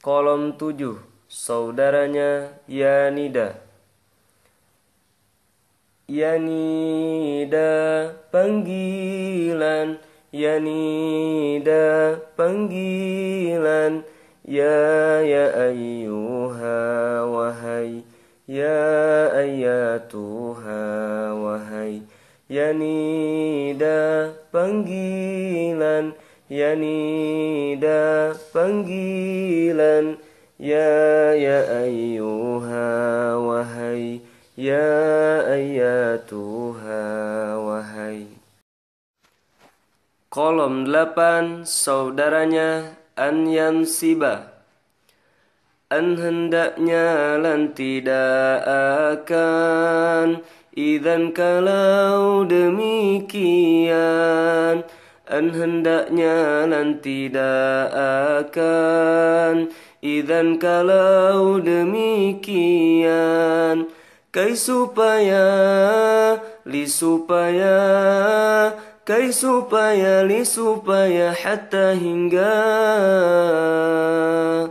Kolom 7 Saudaranya Yanida Yanida panggilan Yanida panggilan Ya ya ayuha wahai Ya ayatuha wahai Yanida panggilan yanida panggilan ya ya ayuha wahai ya ayatuha wahai kolom 8 saudaranya an yansiba an hendaknya lan tidak akan idan kalau demikian an hendaknya lan tidak akan Idan kalau demikian Kai supaya Li supaya Kai supaya Li supaya Hatta hingga